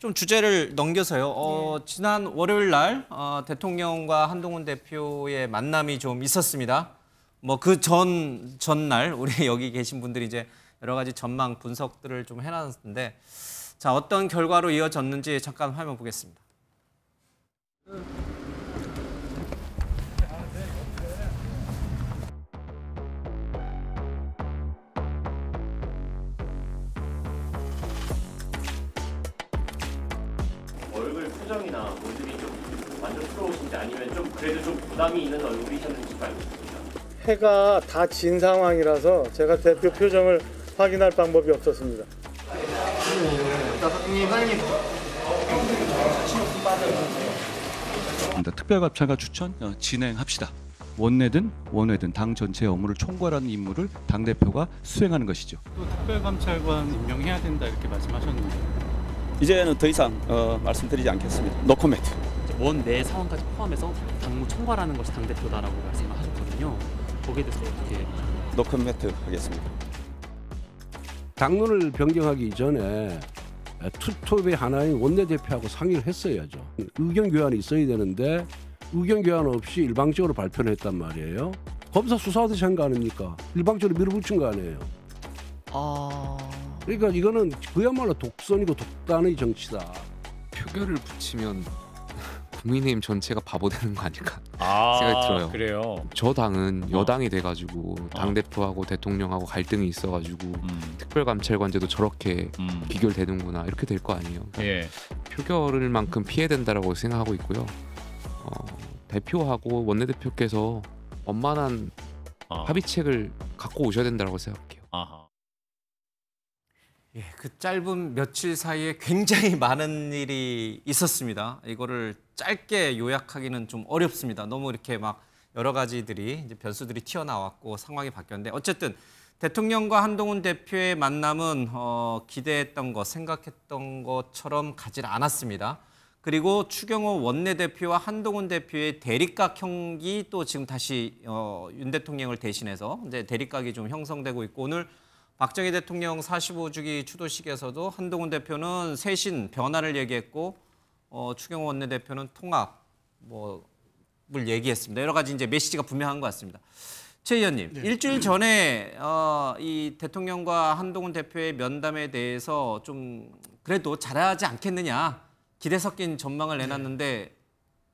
좀 주제를 넘겨서요. 어, 네. 지난 월요일 날 어, 대통령과 한동훈 대표의 만남이 좀 있었습니다. 뭐 그 전 전날 우리 여기 계신 분들이 이제 여러 가지 전망 분석들을 좀 해놨는데 자 어떤 결과로 이어졌는지 잠깐 화면 보겠습니다. 음. 표정이나 모습이 좀 만족스러우신지 아니면 좀 그래도 좀 부담이 있는 얼굴이셨는지 알고 습니다 해가 다 진 상황이라서 제가 대표 표정을 확인할 방법이 없었습니다. 특별감찰과 추천 어, 진행합시다. 원내든 원외든 당 전체의 업무를 총괄하는 임무를 당 대표가 수행하는 것이죠. 또 특별감찰관 임명해야 된다 이렇게 말씀하셨는데 이제는 더 이상 어, 말씀드리지 않겠습니다. 노코멘트. 원내 상황까지 포함해서 당무 총괄하는 것이 당대표다라고 말씀을 하셨거든요. 거기에 대해서 어떻게 노코멘트 하겠습니다. 당론을 변경하기 전에 투톱의 하나인 원내대표하고 상의를 했어야죠. 의견 교환이 있어야 되는데 의견 교환 없이 일방적으로 발표를 했단 말이에요. 검사 수사하듯이 한거 아닙니까? 일방적으로 밀어붙인 거 아니에요. 아... 그러니까 이거는 그야말로 독선이고 독단의 정치다. 표결을 붙이면 국민의힘 전체가 바보 되는 거 아닐까 아, 생각이 들어요. 그래요. 저 당은 어. 여당이 돼가지고 어. 당 대표하고 대통령하고 갈등이 있어가지고 음. 특별감찰관제도 저렇게 음. 비결되는구나 이렇게 될 거 아니에요. 그러니까 예. 표결을만큼 피해 된다라고 생각하고 있고요. 어, 대표하고 원내대표께서 원만한 아. 어. 합의책을 갖고 오셔야 된다고 생각해요. 아하. 예, 그 짧은 며칠 사이에 굉장히 많은 일이 있었습니다. 이거를 짧게 요약하기는 좀 어렵습니다. 너무 이렇게 막 여러 가지들이 이제 변수들이 튀어나왔고 상황이 바뀌었는데 어쨌든 대통령과 한동훈 대표의 만남은 어, 기대했던 것, 생각했던 것처럼 가질 않았습니다. 그리고 추경호 원내대표와 한동훈 대표의 대립각 형기 또 지금 다시 어, 윤 대통령을 대신해서 이제 대립각이 좀 형성되고 있고 오늘 박정희 대통령 45주기 추도식에서도 한동훈 대표는 쇄신 변화를 얘기했고 어, 추경호 원내대표는 통합 뭐를 얘기했습니다. 여러 가지 이제 메시지가 분명한 것 같습니다. 최 의원님 네. 일주일 전에 어, 이 대통령과 한동훈 대표의 면담에 대해서 좀 그래도 잘하지 않겠느냐 기대 섞인 전망을 네. 내놨는데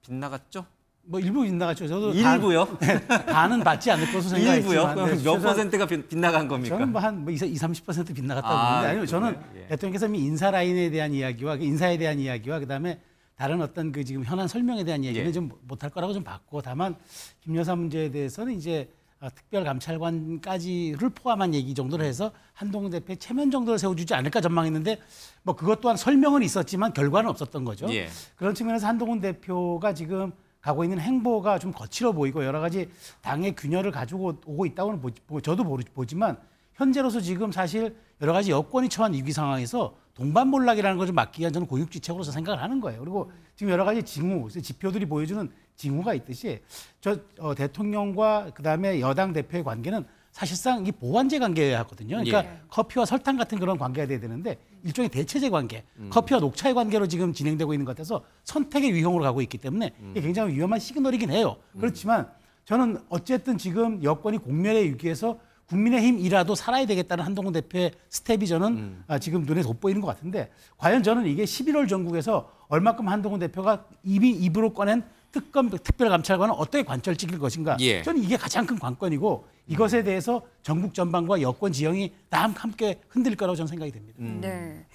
빗나갔죠? 뭐 일부 빗나갔죠. 저도 일부요? 네, 다는 받지 않을 것으로 생각했지만 일부요? 네, 몇 퍼센트가 빗나간 겁니까? 저는 뭐한 뭐 20, 30% 뭐 빗나갔다고 아, 보는데 아니면 저는 예, 예. 대통령께서 이미 인사 라인에 대한 이야기와 그 인사에 대한 이야기와 그다음에 다른 어떤 그 지금 현안 설명에 대한 이야기는 예. 좀 못 할 거라고 좀 봤고 다만 김 여사 문제에 대해서는 이제 아, 특별감찰관까지를 포함한 얘기 정도로 해서 한동훈 대표 체면 정도를 세워주지 않을까 전망했는데 뭐 그것 또한 설명은 있었지만 결과는 없었던 거죠. 예. 그런 측면에서 한동훈 대표가 지금 가고 있는 행보가 좀 거칠어 보이고 여러 가지 당의 균열을 가지고 오고 있다고는 보, 저도 보지만 현재로서 지금 사실 여러 가지 여권이 처한 위기 상황에서 동반몰락이라는 것을 막기 위한 저는 고육지책으로서 생각을 하는 거예요. 그리고 지금 여러 가지 징후, 지표들이 보여주는 징후가 있듯이 저 어, 대통령과 그다음에 여당 대표의 관계는 사실상 이 보완제 관계하거든요. 그러니까 예. 커피와 설탕 같은 그런 관계가 돼야 되는데 일종의 대체제 관계, 음. 커피와 녹차의 관계로 지금 진행되고 있는 것 같아서 선택의 위험으로 가고 있기 때문에 음. 굉장히 위험한 시그널이긴 해요. 음. 그렇지만 저는 어쨌든 지금 여권이 공멸의 위기에서 국민의힘이라도 살아야 되겠다는 한동훈 대표의 스텝이 저는 음. 아, 지금 눈에 돋보이는 것 같은데 과연 저는 이게 11월 전국에서 얼마큼 한동훈 대표가 입이 입으로 꺼낸 특검 특별감찰관은 어떻게 관철 찍을 것인가 예. 저는 이게 가장 큰 관건이고 이것에 대해서 전부 전반과 여권 지형이 다 함께 흔들릴 거라고 저는 생각이 됩니다. 음. 네.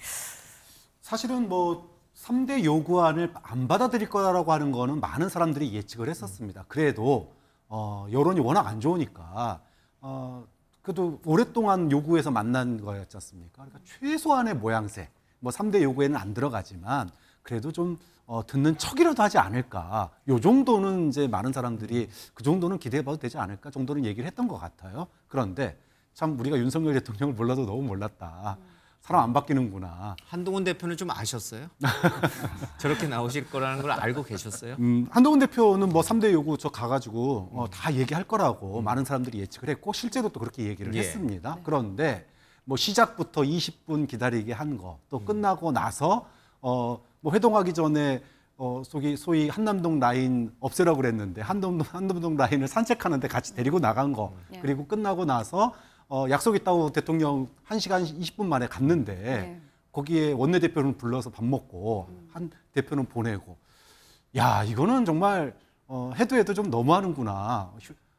사실은 뭐 3대 요구안을 안 받아들일 거라고 하는 거는 많은 사람들이 예측을 했었습니다. 그래도 어, 여론이 워낙 안 좋으니까 어, 그래도 오랫동안 요구해서 만난 거였지 않습니까? 그러니까 최소한의 모양새, 뭐 3대 요구에는 안 들어가지만 그래도 좀 어, 듣는 척이라도 하지 않을까. 요 정도는 이제 많은 사람들이 그 정도는 기대해봐도 되지 않을까 정도는 얘기를 했던 것 같아요. 그런데 참 우리가 윤석열 대통령을 몰라도 너무 몰랐다. 사람 안 바뀌는구나. 한동훈 대표는 좀 아셨어요? 저렇게 나오실 거라는 걸 알고 계셨어요? 음, 한동훈 대표는 뭐 3대 요구 저 가가지고 어, 다 얘기할 거라고 음. 많은 사람들이 예측을 했고 실제로 또 그렇게 얘기를 예. 했습니다. 네. 그런데 뭐 시작부터 20분 기다리게 한 거또 음. 끝나고 나서 어, 뭐 회동하기 전에 어, 소위, 소위 한남동 라인 없애라고 그랬는데 한남동, 한남동 라인을 산책하는데 같이 데리고 나간 거 네. 그리고 끝나고 나서 어, 약속 있다고 대통령 1시간 20분 만에 갔는데 네. 거기에 원내대표는 불러서 밥 먹고 음. 한 대표는 보내고 야 이거는 정말 어, 해도 해도 좀 너무하는구나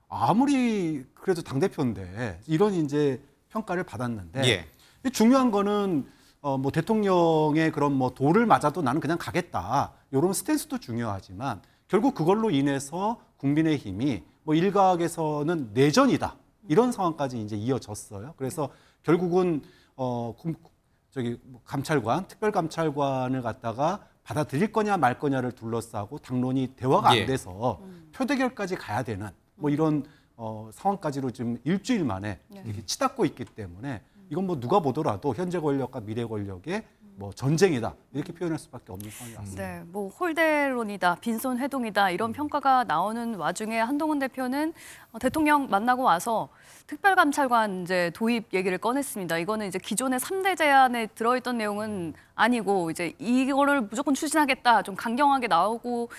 아무리 그래도 당대표인데 이런 이제 평가를 받았는데 예. 중요한 거는 어, 뭐 대통령의 그런 뭐 돌을 맞아도 나는 그냥 가겠다. 이런 스탠스도 중요하지만 결국 그걸로 인해서 국민의 힘이 뭐 일각에서는 내전이다. 이런 상황까지 이제 이어졌어요. 그래서 결국은 어 저기 뭐 감찰관, 특별감찰관을 갖다가 받아들일 거냐 말 거냐를 둘러싸고 당론이 대화가 안 예. 돼서 음. 표대결까지 가야 되는 뭐 음. 이런 어 상황까지로 지금 일주일 만에 네. 이렇게 치닫고 있기 때문에 이건 뭐 누가 보더라도 현재 권력과 미래 권력의 뭐 전쟁이다 이렇게 표현할 수밖에 없는 상황이 음. 왔습니다. 네, 뭐 홀대론이다, 빈손 회동이다 이런 음. 평가가 나오는 와중에 한동훈 대표는 어, 대통령 만나고 와서 특별감찰관 이제 도입 얘기를 꺼냈습니다. 이거는 이제 기존의 3대 제안에 들어있던 내용은 아니고 이제 이거를 무조건 추진하겠다 좀 강경하게 나오고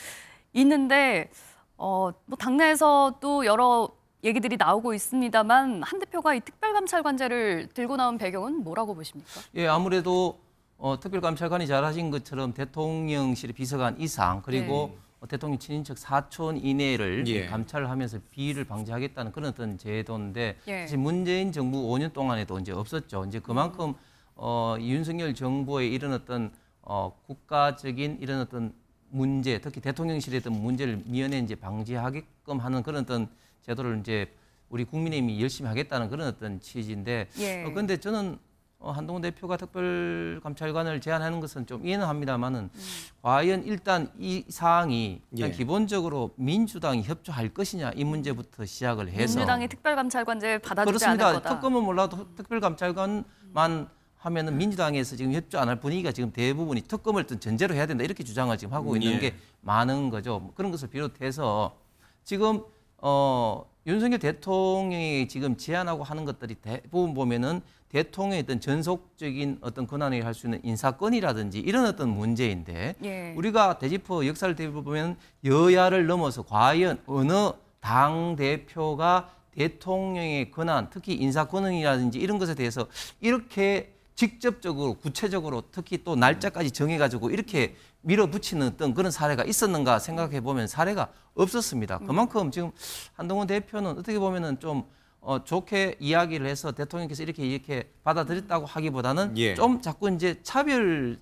있는데 어, 뭐 당내에서 또 여러 얘기들이 나오고 있습니다만 한 대표가 이 특별감찰관제를 들고 나온 배경은 뭐라고 보십니까? 예, 아무래도 어, 특별감찰관이 잘하신 것처럼 대통령실 비서관 이상 그리고 네. 어, 대통령 친인척 사촌 이내를 예. 감찰을 하면서 비위를 방지하겠다는 그런 어떤 제도인데 예. 사실 문재인 정부 5년 동안에도 이제 없었죠. 이제 그만큼 어, 윤석열 정부의 이런 어떤 어, 국가적인 이런 어떤 문제, 특히 대통령실에 있던 문제를 미연에 이제 방지하게끔 하는 그런 어떤 제도를 이제 우리 국민의힘이 열심히 하겠다는 그런 어떤 취지인데 예. 어, 근데 저는 어, 한동훈 대표가 특별감찰관을 제안하는 것은 좀 이해는 합니다만은 음. 과연 일단 이 사항이 예. 기본적으로 민주당이 협조할 것이냐 이 문제부터 시작을 해서 민주당이 특별감찰관제 받아주지 거다. 특검은 몰라도 특별감찰관만 하면은 민주당에서 지금 협조 안 할 분위기가 지금 대부분이 특검을 전제로 해야 된다 이렇게 주장을 지금 하고 있는 예. 게 많은 거죠. 뭐 그런 것을 비롯해서 지금 어, 윤석열 대통령이 지금 제안하고 하는 것들이 대부분 보면은 대통령의 어떤 전속적인 어떤 권한을 할 수 있는 인사권이라든지 이런 어떤 문제인데 예. 우리가 대짚어 역사를 대짚어보면 여야를 넘어서 과연 어느 당 대표가 대통령의 권한, 특히 인사권한이라든지 이런 것에 대해서 이렇게 직접적으로 구체적으로 특히 또 날짜까지 정해가지고 이렇게 밀어붙이는 어떤 그런 사례가 있었는가 생각해 보면 사례가 없었습니다. 음. 그만큼 지금 한동훈 대표는 어떻게 보면은 좀 어, 좋게 이야기를 해서 대통령께서 이렇게 이렇게 받아들였다고 하기보다는 예. 좀 자꾸 이제 차별을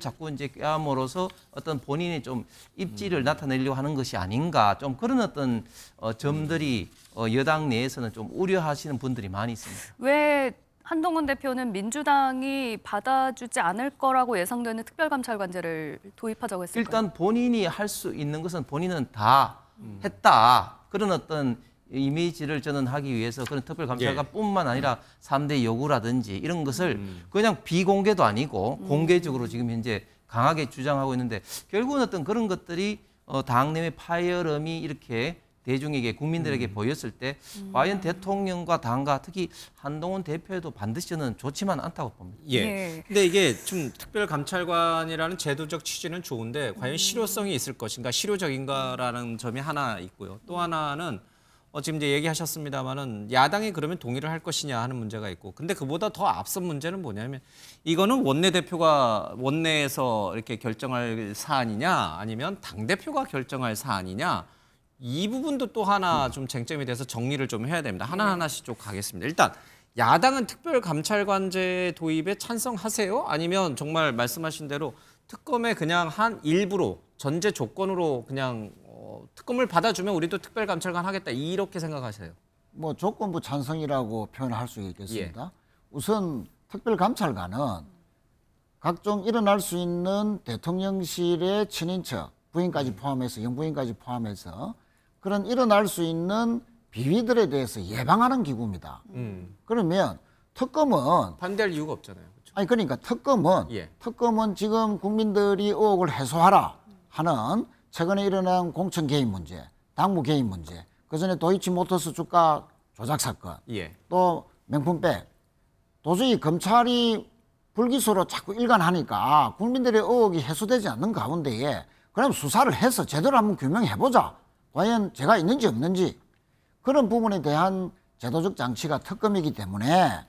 자꾸 이제 꾀함으로써 어떤 본인의 좀 입지를 음. 나타내려고 하는 것이 아닌가 좀 그런 어떤 어, 점들이 어, 여당 내에서는 좀 우려하시는 분들이 많이 있습니다. 왜 한동훈 대표는 민주당이 받아주지 않을 거라고 예상되는 특별감찰관제를 도입하자고 했습니요 일단 본인이 할 수 있는 것은 본인은 다 했다. 그런 어떤 이미지를 저는 하기 위해서 그런 특별감찰관뿐만 예. 아니라 삼대 요구라든지 이런 것을 음. 그냥 비공개도 아니고 음. 공개적으로 지금 현재 강하게 주장하고 있는데 결국은 어떤 그런 것들이 어, 당내의 파열음이 이렇게 대중에게 국민들에게 음. 보였을 때 음. 과연 대통령과 당과 특히 한동훈 대표에도 반드시는 좋지만 않다고 봅니다. 예. 예. 근데 이게 좀 특별 감찰관이라는 제도적 취지는 좋은데 과연 음. 실효성이 있을 것인가 실효적인가라는 점이 하나 있고요. 또 하나는 어, 지금 이제 얘기하셨습니다만은 야당이 그러면 동의를 할 것이냐 하는 문제가 있고 근데 그보다 더 앞선 문제는 뭐냐면 이거는 원내대표가 원내에서 이렇게 결정할 사안이냐 아니면 당대표가 결정할 사안이냐 이 부분도 또 하나 좀 쟁점이 돼서 정리를 좀 해야 됩니다. 하나하나씩 좀 가겠습니다. 일단 야당은 특별감찰관제 도입에 찬성하세요? 아니면 정말 말씀하신 대로 특검에 그냥 한 일부로 전제 조건으로 그냥 어, 특검을 받아주면 우리도 특별감찰관 하겠다 이렇게 생각하세요? 뭐 조건부 찬성이라고 표현할 수 있겠습니다. 예. 우선 특별감찰관은 각종 일어날 수 있는 대통령실의 친인척 부인까지 음. 포함해서 영부인까지 포함해서 그런 일어날 수 있는 비위들에 대해서 예방하는 기구입니다. 음. 그러면 특검은 반대할 이유가 없잖아요. 그렇죠? 아니 그러니까 특검은 예. 특검은 지금 국민들이 의혹을 해소하라 하는 최근에 일어난 공천 개인 문제, 당무 개인 문제, 그 전에 도이치모터스 주가 조작 사건, 예. 또 명품백 도저히 검찰이 불기소로 자꾸 일관하니까 국민들의 의혹이 해소되지 않는 가운데에 그럼 수사를 해서 제대로 한번 규명해보자 과연 제가 있는지 없는지 그런 부분에 대한 제도적 장치가 특검이기 때문에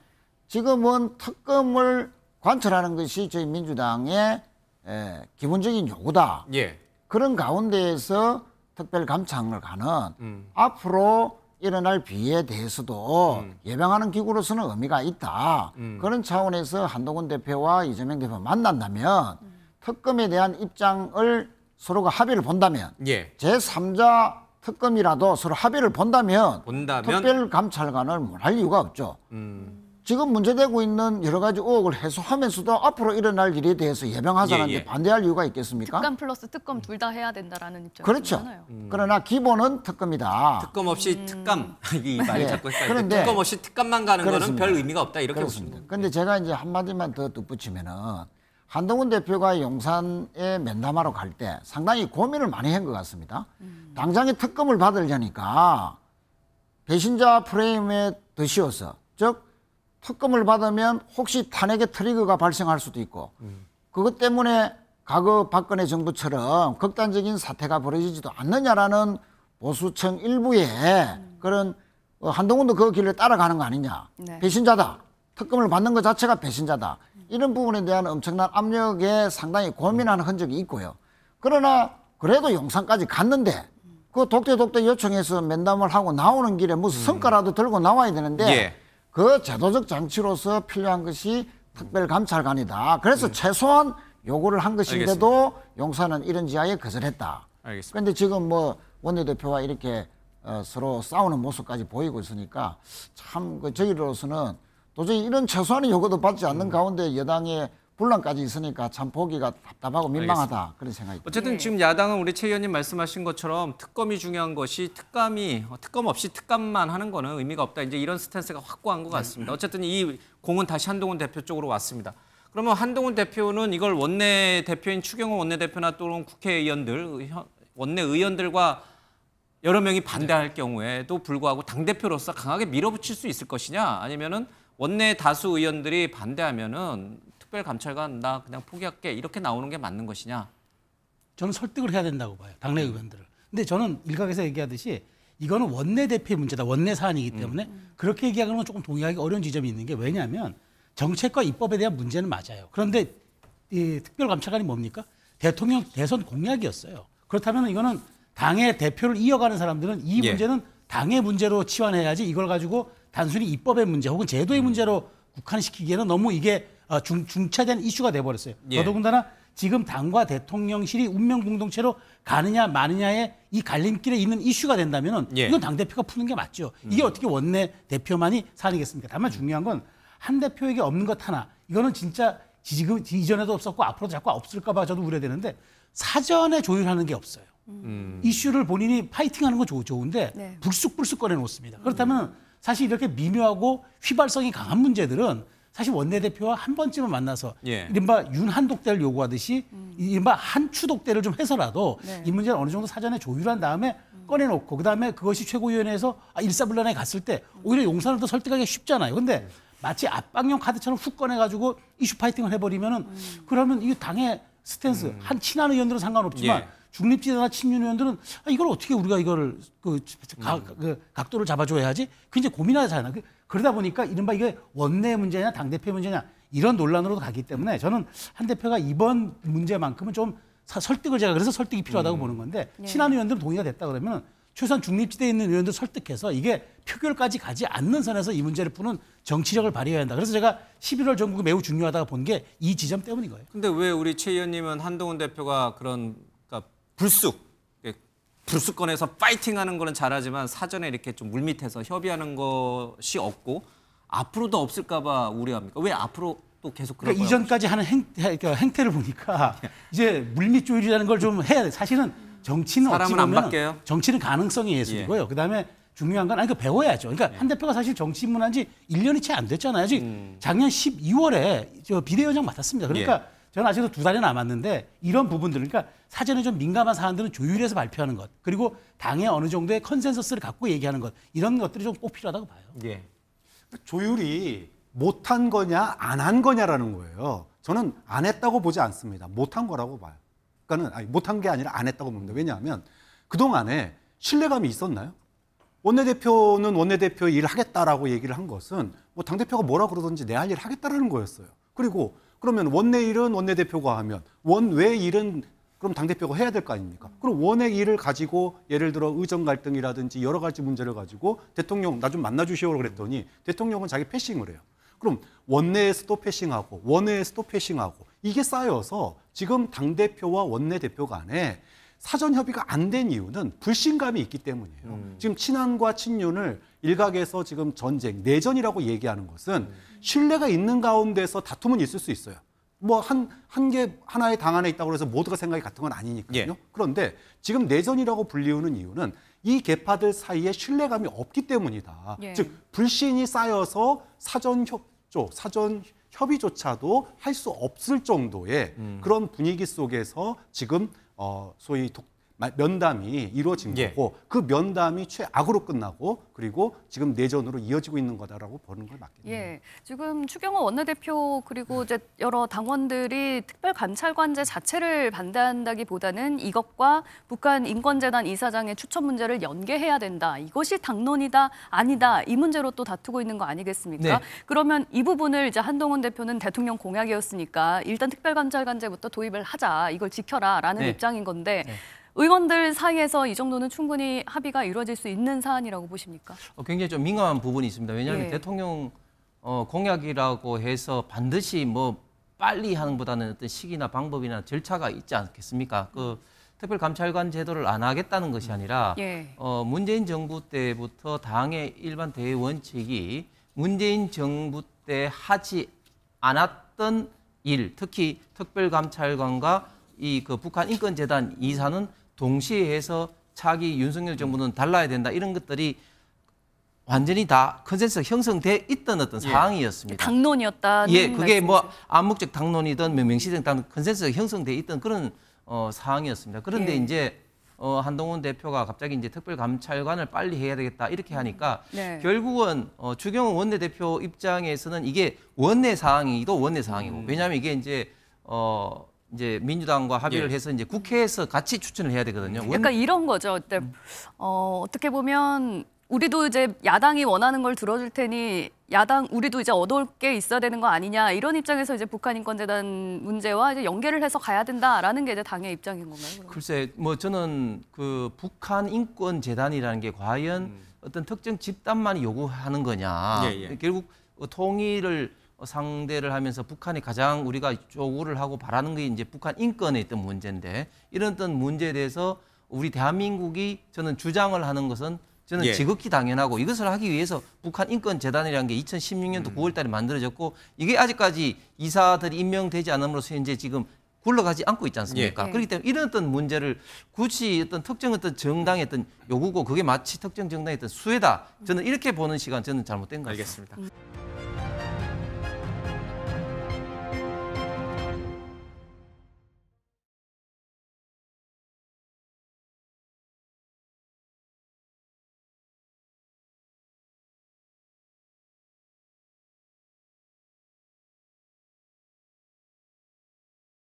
지금은 특검을 관철하는 것이 저희 민주당의 에, 기본적인 요구다. 예. 그런 가운데에서 특별감찰을 가는 음. 앞으로 일어날 비에 대해서도 음. 예방하는 기구로서는 의미가 있다. 음. 그런 차원에서 한동훈 대표와 이재명 대표 만난다면 음. 특검에 대한 입장을 서로가 합의를 본다면 예. 제3자 특검이라도 서로 합의를 본다면, 본다면? 특별감찰관을 못할 이유가 없죠. 음. 지금 문제되고 있는 여러 가지 의혹을 해소하면서도 앞으로 일어날 일에 대해서 예방하자는 예, 예. 데 반대할 이유가 있겠습니까? 특검 플러스 특검 둘 다 해야 된다라는 입장이 그렇죠. 음. 그러나 기본은 특검이다. 특검 없이 음. 특감 이 말이 네. 자꾸 그런데 특검 없이 특감만 가는 그렇습니다. 거는 별 의미가 없다 이렇게 보십니다. 근데 예. 제가 이제 한 마디만 더 덧붙이면은 한동훈 대표가 용산에 면담하러 갈 때 상당히 고민을 많이 한 것 같습니다. 음. 당장에 특검을 받으려니까 배신자 프레임에 드시어서 즉 특검을 받으면 혹시 탄핵의 트리거가 발생할 수도 있고 음. 그것 때문에 과거 박근혜 정부처럼 극단적인 사태가 벌어지지도 않느냐라는 보수층 일부의 음. 그런 어, 한동훈도 그 길을 따라가는 거 아니냐. 네. 배신자다. 특검을 받는 것 자체가 배신자다. 이런 부분에 대한 엄청난 압력에 상당히 고민하는 음. 흔적이 있고요. 그러나 그래도 용산까지 갔는데 그 독대 독대 요청해서 면담을 하고 나오는 길에 무슨 음. 성과라도 들고 나와야 되는데 예. 그 제도적 장치로서 필요한 것이 특별감찰관이다. 그래서 예. 최소한 요구를 한 것인데도 알겠습니다. 용산은 이런 지하에 거절했다. 알다 그런데 지금 뭐 원내대표와 이렇게 어, 서로 싸우는 모습까지 보이고 있으니까 참 그 저희로서는 도저히 이런 최소한의 요구도 받지 않는 음. 가운데 여당의 분란까지 있으니까 참 보기가 답답하고 민망하다 알겠습니다. 그런 생각이 듭니다. 어쨌든 네. 지금 야당은 우리 최 의원님 말씀하신 것처럼 특검이 중요한 것이 특감이 어, 특검 없이 특감만 하는 거는 의미가 없다. 이제 이런 스탠스가 확고한 것 네. 같습니다. 어쨌든 이 공은 다시 한동훈 대표 쪽으로 왔습니다. 그러면 한동훈 대표는 이걸 원내 대표인 추경호 원내대표나 또는 국회의원들 원내 의원들과 여러 명이 반대할 네. 경우에도 불구하고 당 대표로서 강하게 밀어붙일 수 있을 것이냐 아니면은 원내 다수 의원들이 반대하면은 특별감찰관 나 그냥 포기할게 이렇게 나오는 게 맞는 것이냐? 저는 설득을 해야 된다고 봐요. 당내 음. 의원들을. 근데 저는 일각에서 얘기하듯이 이거는 원내 대표의 문제다. 원내 사안이기 음. 때문에 음. 그렇게 얘기하는 건 조금 동의하기 어려운 지점이 있는 게 왜냐하면 정책과 입법에 대한 문제는 맞아요. 그런데 이 특별감찰관이 뭡니까? 대통령 대선 공약이었어요. 그렇다면 이거는 당의 대표를 이어가는 사람들은 이 예. 문제는 예. 당의 문제로 치환해야지 이걸 가지고 단순히 입법의 문제 혹은 제도의 음. 문제로 국한시키기에는 너무 이게 어, 중, 중차된 이슈가 돼버렸어요. 예. 더더군다나 지금 당과 대통령실이 운명 공동체로 가느냐 마느냐의 이 갈림길에 있는 이슈가 된다면 예. 이건 당 대표가 푸는 게 맞죠. 이게 음. 어떻게 원내 대표만이 사안이겠습니까? 다만 음. 중요한 건 한 대표에게 없는 것 하나 이거는 진짜 지금 이전에도 없었고 앞으로도 자꾸 없을까봐 저도 우려되는데 사전에 조율하는 게 없어요. 음. 이슈를 본인이 파이팅하는 건 좋, 은데 네. 불쑥불쑥 꺼내 놓습니다. 음. 그렇다면 음. 사실 이렇게 미묘하고 휘발성이 강한 문제들은 사실 원내대표와 한 번쯤은 만나서 예. 이른바 윤한독대를 요구하듯이 음. 이른바 한추독대를 좀 해서라도 네. 이 문제를 어느 정도 사전에 조율한 다음에 음. 꺼내놓고 그다음에 그것이 최고위원회에서 아, 일사불란에 갔을 때 음. 오히려 용산을 더 설득하기 쉽잖아요. 근데 마치 압박용 카드처럼 훅 꺼내가지고 이슈 파이팅을 해버리면은 그러면 이 당의 스탠스 한 친한 의원들은 상관없지만 예. 중립지대나 친윤의원들은 아, 이걸 어떻게 우리가 이걸 그, 가, 음. 그 각도를 잡아줘야지 굉장히 고민하잖아. 그, 그러다 보니까 이른바 이게 원내 문제냐 당대표 문제냐 이런 논란으로도 가기 때문에 저는 한 대표가 이번 문제만큼은 좀 사, 설득을 제가 그래서 설득이 필요하다고 음. 보는 건데 네. 친한 의원들 은 동의가 됐다 그러면 최소한 중립지대에 있는 의원들 설득해서 이게 표결까지 가지 않는 선에서 이 문제를 푸는 정치력을 발휘해야 한다. 그래서 제가 11월 전국이 매우 중요하다고 본 게 이 지점 때문인 거예요. 근데 왜 우리 최 의원님은 한동훈 대표가 그런 불쑥 예, 불쑥건에서 파이팅하는 거는 잘하지만 사전에 이렇게 좀 물밑에서 협의하는 것이 없고 앞으로도 없을까봐 우려합니까? 왜 앞으로 또 계속 그런 러니까 이전까지 하는 행, 그러니까 행태를 보니까 이제 물밑 조율이라는 걸 좀 해야 돼. 사실은 정치는 사람은 안 바뀌어요. 정치는 가능성이 예. 예술이고요. 예. 그다음에 중요한 건 아니 그 그러니까 배워야죠. 그러니까 예. 한 대표가 사실 정치 입문한 지 1년이 채 안 됐잖아요. 아직 음. 작년 12월에 저 비대위원장 맡았습니다. 그러니까 예. 저는 아직도 두 달이 남았는데 이런 부분들 그러니까 사전에 좀 민감한 사안들은 조율해서 발표하는 것 그리고 당의 어느 정도의 컨센서스를 갖고 얘기하는 것 이런 것들이 좀 꼭 필요하다고 봐요. 예. 그 조율이 못한 거냐 안 한 거냐라는 거예요. 저는 안 했다고 보지 않습니다. 못한 거라고 봐요. 그러니까는 아니, 못한 게 아니라 안 했다고 봅니다. 왜냐하면 그 동안에 신뢰감이 있었나요? 원내대표는 원내대표 일을 하겠다라고 얘기를 한 것은 뭐 당대표가 뭐라 그러든지 내 할일을 하겠다라는 거였어요. 그리고 그러면 원내 일은 원내 대표가 하면 원외 일은 그럼 당 대표가 해야 될 거 아닙니까? 그럼 원외 일을 가지고 예를 들어 의정 갈등이라든지 여러 가지 문제를 가지고 대통령 나 좀 만나 주시오 그랬더니 대통령은 자기 패싱을 해요. 그럼 원내에서 또 패싱하고 원외에서 또 패싱하고 이게 쌓여서 지금 당 대표와 원내 대표 간에 사전 협의가 안 된 이유는 불신감이 있기 때문이에요. 음. 지금 친한과 친윤을 일각에서 지금 전쟁, 내전이라고 얘기하는 것은 음. 신뢰가 있는 가운데서 다툼은 있을 수 있어요. 뭐 한 한 개 하나의 당 안에 있다고 해서 모두가 생각이 같은 건 아니니까요. 예. 그런데 지금 내전이라고 불리우는 이유는 이 계파들 사이에 신뢰감이 없기 때문이다. 예. 즉 불신이 쌓여서 사전 협조, 사전 협의조차도 할 수 없을 정도의 음. 그런 분위기 속에서 지금 어, 소위 독, 면담이 이루어진 예. 거고 그 면담이 최악으로 끝나고 그리고 지금 내전으로 이어지고 있는 거다라고 보는 걸 맞겠네요. 예. 지금 추경호 원내대표 그리고 이제 여러 당원들이 특별감찰관제 자체를 반대한다기보다는 이것과 북한 인권재단 이사장의 추천 문제를 연계해야 된다. 이것이 당론이다 아니다 이 문제로 또 다투고 있는 거 아니겠습니까? 네. 그러면 이 부분을 이제 한동훈 대표는 대통령 공약이었으니까 일단 특별감찰관제부터 도입을 하자 이걸 지켜라라는 네. 입장인 건데. 네. 의원들 사이에서 이 정도는 충분히 합의가 이루어질 수 있는 사안이라고 보십니까? 어, 굉장히 좀 민감한 부분이 있습니다. 왜냐하면 예. 대통령 어, 공약이라고 해서 반드시 뭐 빨리 하는 보다는 어떤 시기나 방법이나 절차가 있지 않겠습니까? 그 특별감찰관 제도를 안 하겠다는 것이 아니라 예. 어, 문재인 정부 때부터 당의 일반 대 원칙이 문재인 정부 때 하지 않았던 일, 특히 특별감찰관과 이 그 북한 인권재단 이사는 동시에 해서 차기 윤석열 정부는 달라야 된다 이런 것들이 완전히 다 컨센서 형성돼 있던 어떤 예. 상황이었습니다. 당론이었다. 네, 예, 그게 말씀이세뭐 암묵적 당론이든 뭐 명시적 당론 컨센서 형성돼 있던 그런 어, 상황이었습니다. 그런데 예. 이제 어, 한동훈 대표가 갑자기 이제 특별감찰관을 빨리 해야 되겠다 이렇게 음, 하니까 네. 결국은 어, 추경호 원내대표 입장에서는 이게 원내 상황이도 원내 상황이고 음. 왜냐하면 이게 이제 어, 이제 민주당과 합의를 예. 해서 이제 국회에서 같이 추천을 해야 되거든요. 그러니까 원... 이런 거죠. 음. 어, 어떻게 보면 우리도 이제 야당이 원하는 걸 들어줄 테니 야당 우리도 이제 얻을게 있어야 되는 거 아니냐 이런 입장에서 이제 북한 인권재단 문제와 이제 연계를 해서 가야 된다라는 게 이제 당의 입장인 건가요? 글쎄 뭐 저는 그 북한 인권재단이라는 게 과연 음. 어떤 특정 집단만이 요구하는 거냐 예, 예. 결국 뭐 통일을 상대를 하면서 북한이 가장 우리가 요구를 하고 바라는 게 이제 북한 인권에 있던 문제인데 이런 어떤 문제에 대해서 우리 대한민국이 저는 주장을 하는 것은 저는 예. 지극히 당연하고 이것을 하기 위해서 북한 인권재단이라는 게 2016년도 음. 9월달에 만들어졌고 이게 아직까지 이사들이 임명되지 않음으로써 현재 지금 굴러가지 않고 있지 않습니까? 예. 그렇기 때문에 이런 어떤 문제를 굳이 어떤 특정 어떤 정당의 어떤 요구고 그게 마치 특정 정당의 어떤 수혜다 저는 이렇게 보는 시간 저는 잘못된 것 같습니다. 알겠습니다.